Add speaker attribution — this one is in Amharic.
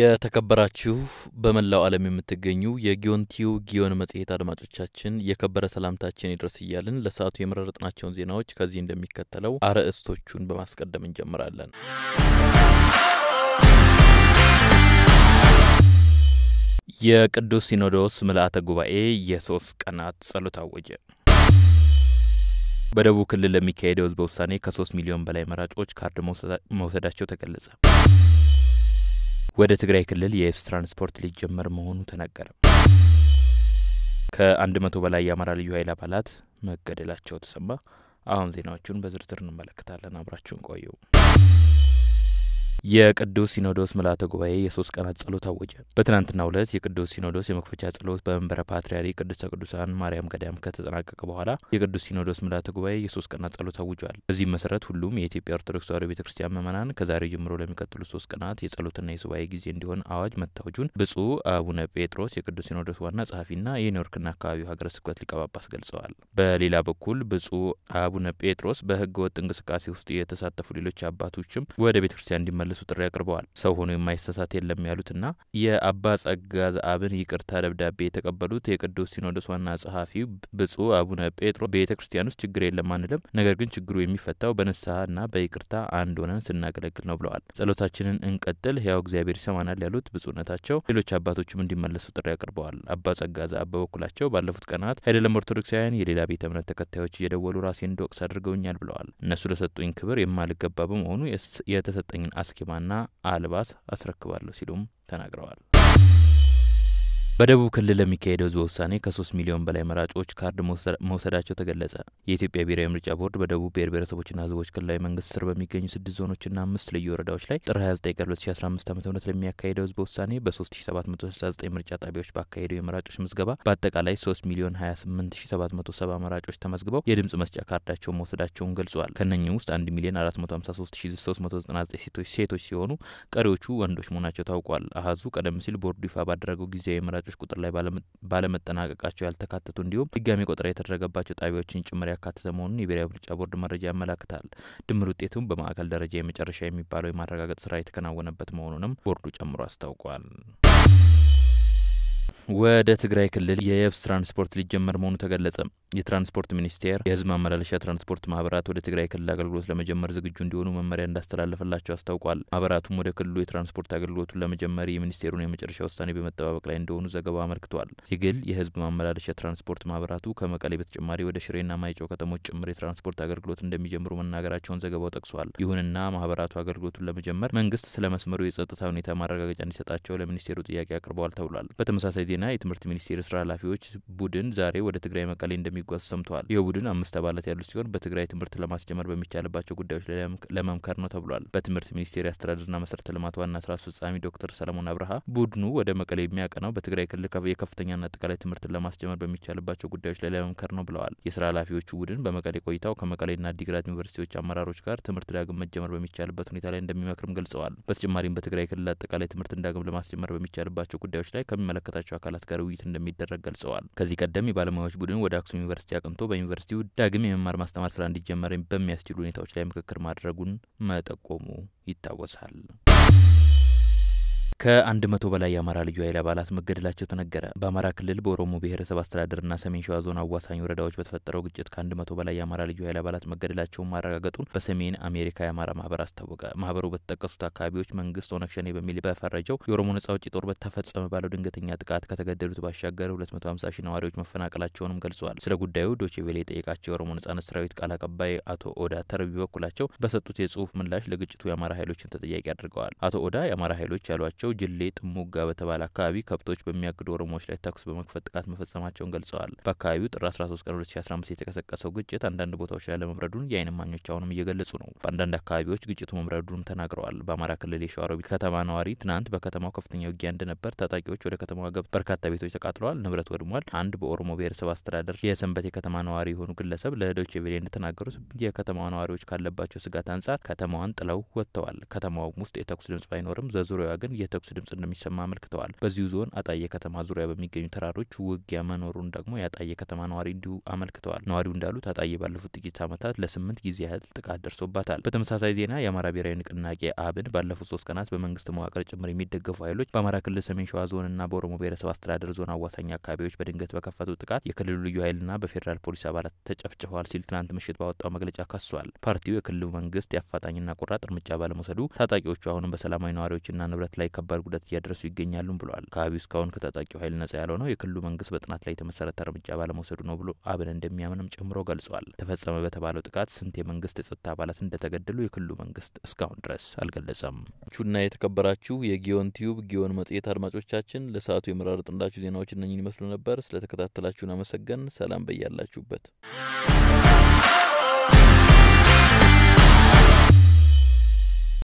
Speaker 1: የተከበራችሁ በመላው ዓለም የምትገኙ የጊዮንቲዩ ጊዮን መጽሔት አድማጮቻችን የከበረ ሰላምታችን ይድረስ እያልን ለሰዓቱ የመረጥናቸውን ዜናዎች ከዚህ እንደሚከተለው አርዕስቶቹን በማስቀደም እንጀምራለን። የቅዱስ ሲኖዶስ ምልአተ ጉባኤ የሶስት ቀናት ጸሎት አወጀ። በደቡብ ክልል ለሚካሄደው ህዝበ ውሳኔ ከሶስት ሚሊዮን በላይ መራጮች ካርድ መውሰዳቸው ተገለጸ። ወደ ትግራይ ክልል የየብስ ትራንስፖርት ሊጀመር መሆኑ ተነገረ። ከአንድ መቶ በላይ የአማራ ልዩ ኃይል አባላት መገደላቸው ተሰማ። አሁን ዜናዎቹን በዝርዝር እንመለከታለን። አብራችሁን ቆዩ። የቅዱስ ሲኖዶስ ምልዓተ ጉባኤ የሶስት ቀናት ጸሎት አወጀ። በትናንትናው ዕለት የቅዱስ ሲኖዶስ የመክፈቻ ጸሎት በመንበረ ፓትርያርክ ቅድስተ ቅዱሳን ማርያም ገዳም ከተጠናቀቀ በኋላ የቅዱስ ሲኖዶስ ምልዓተ ጉባኤ የሶስት ቀናት ጸሎት አውጇል። በዚህም መሰረት ሁሉም የኢትዮጵያ ኦርቶዶክስ ተዋሕዶ ቤተ ክርስቲያን ምዕመናን ከዛሬ ጀምሮ ለሚቀጥሉ ሶስት ቀናት የጸሎትና የሱባኤ ጊዜ እንዲሆን አዋጅ መታወጁን ብፁዕ አቡነ ጴጥሮስ የቅዱስ ሲኖዶስ ዋና ጸሐፊና የኒውዮርክና አካባቢው ሀገረ ስብከት ሊቀ ጳጳስ ገልጸዋል። በሌላ በኩል ብፁዕ አቡነ ጴጥሮስ በህገወጥ ወጥ እንቅስቃሴ ውስጥ የተሳተፉ ሌሎች አባቶችም ወደ ቤተ ክርስቲያን እንዲመለ እንዲመልሱ ጥሪ አቅርበዋል። ሰው ሆኖ የማይሳሳት የለም ያሉትና የአባ ጸጋ ዘአብን ይቅርታ ደብዳቤ የተቀበሉት የቅዱስ ሲኖዶስ ዋና ጸሐፊው ብፁዕ አቡነ ጴጥሮስ ቤተ ክርስቲያን ውስጥ ችግር የለም አንልም፣ ነገር ግን ችግሩ የሚፈታው በንስሐና በይቅርታ አንድ ሆነን ስናገለግል ነው ብለዋል። ጸሎታችንን እንቀጥል፣ ሕያው እግዚአብሔር ይሰማናል ያሉት ብፁዕነታቸው ሌሎች አባቶችም እንዲመለሱ ጥሪ አቅርበዋል። አባ ጸጋ ዘአብ በበኩላቸው ባለፉት ቀናት አይደለም ኦርቶዶክሳውያን የሌላ ቤተ እምነት ተከታዮች እየደወሉ ራሴ እንድወቅስ አድርገውኛል ብለዋል። እነሱ ለሰጡኝ ክብር የማልገባ በመሆኑ የተሰጠኝን አስጊ ኪማና አልባስ አስረክባለሁ ሲሉም ተናግረዋል። በደቡብ ክልል ለሚካሄደው ህዝበ ውሳኔ ከሶስት ሚሊዮን በላይ መራጮች ካርድ መውሰዳቸው ተገለጸ። የኢትዮጵያ ብሔራዊ ምርጫ ቦርድ በደቡብ ብሔር ብሔረሰቦችና ህዝቦች ክልላዊ መንግስት ስር በሚገኙ ስድስት ዞኖችና አምስት ልዩ ወረዳዎች ላይ ጥር 29 ቀን 2015 ዓ ም ለሚያካሄደው ህዝበ ውሳኔ በ3769 ምርጫ ጣቢያዎች ባካሄደው የመራጮች ምዝገባ በአጠቃላይ 3 ሚሊዮን 28770 መራጮች ተመዝግበው የድምጽ መስጫ ካርዳቸውን መውሰዳቸውን ገልጸዋል። ከነኚህ ውስጥ 1 ሚሊዮን 453399 ሴቶች ሴቶች ሲሆኑ ቀሪዎቹ ወንዶች መሆናቸው ታውቋል። አሀዙ ቀደም ሲል ቦርዱ ይፋ ባደረገው ጊዜያዊ መራጮች ፕሮጀክቶች ቁጥር ላይ ባለመጠናቀቃቸው ያልተካተቱ እንዲሁም ድጋሚ ቆጠራ የተደረገባቸው ጣቢያዎችን ጭምር ያካተተ መሆኑን የብሔራዊ ምርጫ ቦርድ መረጃ ያመላክታል። ድምር ውጤቱም በማዕከል ደረጃ የመጨረሻ የሚባለው የማረጋገጥ ስራ የተከናወነበት መሆኑንም ቦርዱ ጨምሮ አስታውቋል። ወደ ትግራይ ክልል የየብስ ትራንስፖርት ሊጀመር መሆኑ ተገለጸ። የትራንስፖርት ሚኒስቴር የህዝብ ማመላለሻ ትራንስፖርት ማህበራት ወደ ትግራይ ክልል አገልግሎት ለመጀመር ዝግጁ እንዲሆኑ መመሪያ እንዳስተላለፈላቸው አስታውቋል። ማህበራቱም ወደ ክልሉ የትራንስፖርት አገልግሎቱን ለመጀመር የሚኒስቴሩን የመጨረሻ ውሳኔ በመጠባበቅ ላይ እንደሆኑ ዘገባው አመልክቷል። ይግል የህዝብ ማመላለሻ ትራንስፖርት ማህበራቱ ከመቀሌ በተጨማሪ ወደ ሽሬና ማይጨው ከተሞች ጭምር የትራንስፖርት አገልግሎት እንደሚጀምሩ መናገራቸውን ዘገባው ጠቅሷል። ይሁንና ማህበራቱ አገልግሎቱን ለመጀመር መንግስት ስለ መስመሩ የጸጥታ ሁኔታ ማረጋገጫ እንዲሰጣቸው ለሚኒስቴሩ ጥያቄ አቅርበዋል ተብሏል። በተመሳሳይ ዜና ዜና የትምህርት ሚኒስቴር ስራ ኃላፊዎች ቡድን ዛሬ ወደ ትግራይ መቀሌ እንደሚጓዝ ሰምተዋል። ይህ ቡድን አምስት አባላት ያሉት ሲሆን በትግራይ ትምህርት ለማስጀመር በሚቻልባቸው ጉዳዮች ላይ ለመምከር ነው ተብሏል። በትምህርት ሚኒስቴር የአስተዳደርና መሰረተ ልማት ዋና ስራ አስፈጻሚ ዶክተር ሰለሞን አብርሃ ቡድኑ ወደ መቀሌ የሚያቀናው በትግራይ ክልል የከፍተኛና አጠቃላይ ትምህርትን ለማስጀመር በሚቻልባቸው ጉዳዮች ላይ ለመምከር ነው ብለዋል። የስራ ኃላፊዎቹ ቡድን በመቀሌ ቆይታው ከመቀሌና አዲግራት ዩኒቨርሲቲዎች አመራሮች ጋር ትምህርት ዳግም መጀመር በሚቻልበት ሁኔታ ላይ እንደሚመክርም ገልጸዋል። በተጨማሪም በትግራይ ክልል አጠቃላይ ትምህርትን ዳግም ለማስጀመር በሚቻልባቸው ጉዳዮች ላይ ከሚመለከታቸው አካል አካላት ጋር ውይይት እንደሚደረግ ገልጸዋል። ከዚህ ቀደም የባለሙያዎች ቡድን ወደ አክሱም ዩኒቨርሲቲ አቅንቶ በዩኒቨርሲቲው ዳግም የመማር ማስተማር ስራ እንዲጀመር በሚያስችሉ ሁኔታዎች ላይ ምክክር ማድረጉን መጠቆሙ ይታወሳል። ከአንድ መቶ በላይ የአማራ ልዩ ኃይል አባላት መገደላቸው ተነገረ። በአማራ ክልል በኦሮሞ ብሔረሰብ አስተዳደርና ሰሜን ሸዋ ዞን አዋሳኝ ወረዳዎች በተፈጠረው ግጭት ከአንድ መቶ በላይ የአማራ ልዩ ኃይል አባላት መገደላቸውን ማረጋገጡን በሰሜን አሜሪካ የአማራ ማህበር አስታወቀ። ማህበሩ በተጠቀሱት አካባቢዎች መንግስት ኦነግ ሸኔ በሚል በፈረጀው የኦሮሞ ነጻ አውጪ ጦር በተፈጸመ ባለው ድንገተኛ ጥቃት ከተገደሉት ባሻገር 250 ሺህ ነዋሪዎች መፈናቀላቸውንም ገልጸዋል። ስለ ጉዳዩ ዶቼ ቬለ የጠየቃቸው የኦሮሞ ነጻነት ሰራዊት ቃል አቀባይ አቶ ኦዳ ተረቢ በኩላቸው በሰጡት የጽሁፍ ምላሽ ለግጭቱ የአማራ ኃይሎችን ተጠያቂ አድርገዋል። አቶ ኦዳ የአማራ ኃይሎች ያሏቸው በተለመደው ጅሌ ጥሙጋ በተባለ አካባቢ ከብቶች በሚያግዱ ኦሮሞዎች ላይ ተኩስ በመክፈት ጥቃት መፈጸማቸውን ገልጸዋል። በአካባቢው ጥር 13 ቀን 2015 የተቀሰቀሰው ግጭት አንዳንድ ቦታዎች ላይ ለመብረዱን የዓይን ማኞች አሁንም እየገለጹ ነው። በአንዳንድ አካባቢዎች ግጭቱ መምረዱን ተናግረዋል። በአማራ ክልል የሸዋሮቢት ከተማ ነዋሪ ትናንት በከተማው ከፍተኛ ውጊያ እንደነበር፣ ታጣቂዎች ወደ ከተማዋ ገብ በርካታ ቤቶች ተቃጥለዋል፣ ንብረት ወድሟል። አንድ በኦሮሞ ብሔረሰብ አስተዳደር የሰንበቴ ከተማ ነዋሪ የሆኑ ግለሰብ ለዶች ቬለ እንደተናገሩት የከተማዋ ነዋሪዎች ካለባቸው ስጋት አንጻር ከተማዋን ጥለው ወጥተዋል። ከተማዋም ውስጥ የተኩስ ድምጽ ባይኖርም በዙሪያዋ ግን የተ የተኩስ ድምጽ እንደሚሰማ አመልክተዋል። በዚሁ ዞን አጣየ ከተማ ዙሪያ በሚገኙ ተራሮች ውጊያ መኖሩን ደግሞ የአጣየ ከተማ ነዋሪ እንዲሁ አመልክተዋል። ነዋሪው እንዳሉት አጣየ ባለፉት ጥቂት ዓመታት ለስምንት ጊዜ ያህል ጥቃት ደርሶባታል። በተመሳሳይ ዜና የአማራ ብሔራዊ ንቅናቄ አብን ባለፉት ሶስት ቀናት በመንግስት መዋቅር ጭምር የሚደገፉ ኃይሎች በአማራ ክልል ሰሜን ሸዋ ዞንና በኦሮሞ ብሔረሰብ አስተዳደር ዞን አዋሳኝ አካባቢዎች በድንገት በከፈቱ ጥቃት የክልሉ ልዩ ኃይልና በፌዴራል ፖሊስ አባላት ተጨፍጭፈዋል ሲል ትናንት ምሽት ባወጣው መግለጫ ከሷል። ፓርቲው የክልሉ መንግስት የአፋጣኝና ቁራጥ እርምጃ ባለመውሰዱ ታጣቂዎቹ አሁንም በሰላማዊ ነዋሪዎችና ንብረት ላይ ከባ ከባድ ጉዳት እያደረሱ ይገኛሉም ብለዋል። አካባቢው እስካሁን ከታጣቂው ኃይል ነጻ ያልሆነው የክልሉ መንግስት በጥናት ላይ የተመሰረተ እርምጃ ባለመውሰዱ ነው ብሎ አብን እንደሚያምንም ጨምሮ ገልጿል። ተፈጸመ በተባለው ጥቃት ስንት የመንግስት የጸጥታ አባላት እንደተገደሉ የክልሉ መንግስት እስካሁን ድረስ አልገለጸም። ቹና የተከበራችሁ የጊዮን ቲዩብ ጊዮን መጽሔት አድማጮቻችን ለሰዓቱ የመራረጥንላችሁ ዜናዎች እነኝን ይመስሉ ነበር። ስለተከታተላችሁን አመሰገን። ሰላም በያላችሁበት።